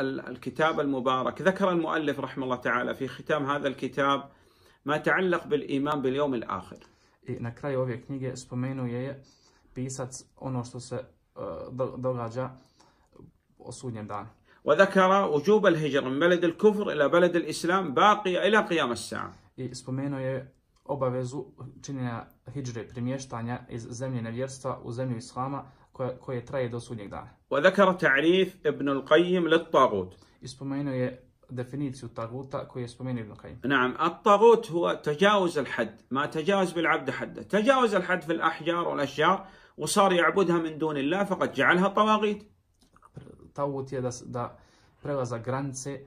الكتاب المبارك ذكر المؤلف رحمه الله تعالى في ختام هذا الكتاب ما تعلق بالإيمان باليوم الآخر I na kraju ove knjige spomenuo je pisac ono što se događa o sudnjem danu. وذكر وجوب الهجرة من بلد الكفر إلى بلد الإسلام باقية إلى قيام الساعة. I spomenuo je obavezu činjenja hijre premještanja iz zemlje nevjerstva u zemlju islama وذكر تعريف ابن القيم للطاغوت definiciju taguta koju je spomenuo Ibn Qayyim. نعم الطاغوت هو تجاوز الحد ما تجاوز بالعبد حده تجاوز الحد في الأحجار والأشجار وصار يعبدها من دون الله فقد جعلها طواغيت طاغوت je da, da prelaza granice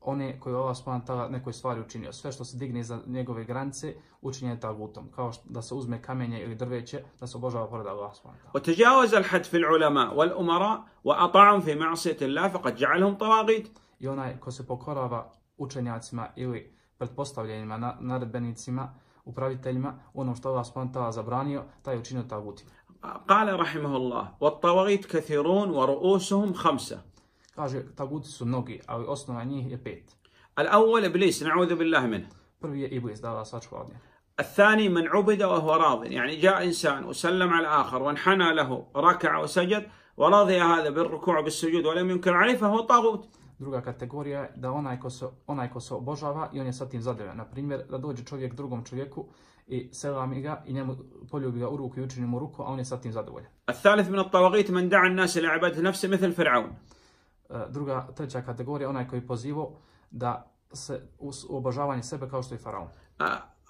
one koje Allah subhanahu ta'ala nekoj stvari učinio. Sve što se digne iza njegove granice učinjeno je tagutom, kao da se uzme kamenje ili drveće da se obožava pored Allah subhanahu ta'ala. وتجاوز الحد في العلماء والأمراء وأطاعهم في معصية الله فقد جعلهم طواغيت. I onaj ko se pokorava učenjacima ili pretpostavljenima, na, naredbenicima, upraviteljima, onom što Allah subhanahu ta'ala zabranio, taj je učinio tagutima. قال رحمه الله والطواغيت كثيرون ورؤوسهم خمسة. Kaže, taguti su mnogi, ali osnova njih je pet. الأول iblis, na'udhu billah min. Prvi je Iblis, da vas sačuva od njega. الثاني من عبد وهو راض يعني جاء إنسان وسلم على الآخر وانحنى له ركع وسجد ورضي هذا بالركوع بالسجود ولم ينكر عليه فهو طاغوت Druga kategorija je da onaj ko, se, onaj ko se obožava i on je sa tim zadovoljan. Na primjer, da dođe čovjek drugom čovjeku i selami ga i njemu poljubi ga u ruku i učini mu ruku, a on je sa tim zadovoljan. الثالث من الطواغيت من دعا الناس إلى عبادة نفسه مثل فرعون. druga, treća kategorija, onaj koji pozivao da se u obožavanje sebe kao što je faraon.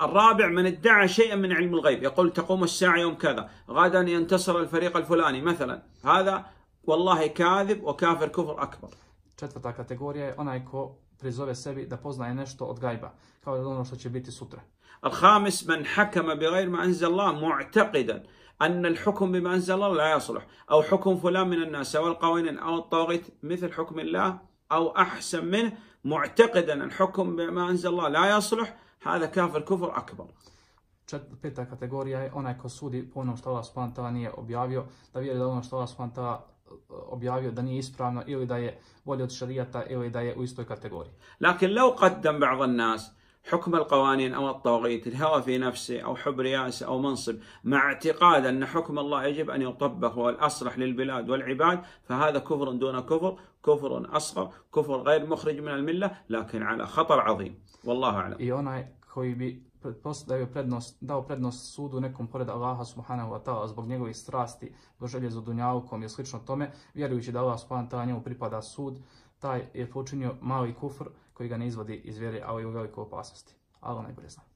الرابع من ادعى شيئا من علم الغيب يقول تقوم الساعة يوم كذا غدا ينتصر الفريق الفلاني مثلا هذا والله كاذب وكافر كفر أكبر Četvrta kategorija je onaj ko prizove sebi da poznaje nešto od gajba, kao ono što će biti sutra. الخامس من حكم بغير ما أنزل الله معتقدا أن الحكم بما أنزل الله لا يصلح أو حكم فلان من الناس سواء القوانين أو الطاغيت مثل حكم الله أو أحسن منه معتقدا أن الحكم بما أنزل الله لا يصلح هذا كافر كفر أكبر Četvrta kategorija je onaj ko sudi po onom što Allah SWT nije objavio, da vjeruje da ono što Allah SWT objavio da nije ispravno ili da je bolje od šarijata ili da je u istoj kategoriji. Lakin lau qaddam ba'd nas حكم القوانين أو الطواغيت الهوى في نفسي أو حب رئاسة أو منصب مع اعتقاد أن حكم الله يجب أن يطبق هو الأصلح للبلاد والعباد فهذا كفر دون كفر كفر أصغر كفر غير مخرج من الملة لكن على خطر عظيم والله أعلم I onaj koji bi dao prednost, dao prednost sudu nekom pored Allaha subhanahu wa ta'ala zbog njegove strasti, do želje za dunjavkom i slično tome, vjerujući da Allah subhanahu wa ta'ala njemu pripada sud, taj je počinio mali kufr koji ga ne izvodi iz vjere, ali u velikoj opasnosti. Allah najbolje zna.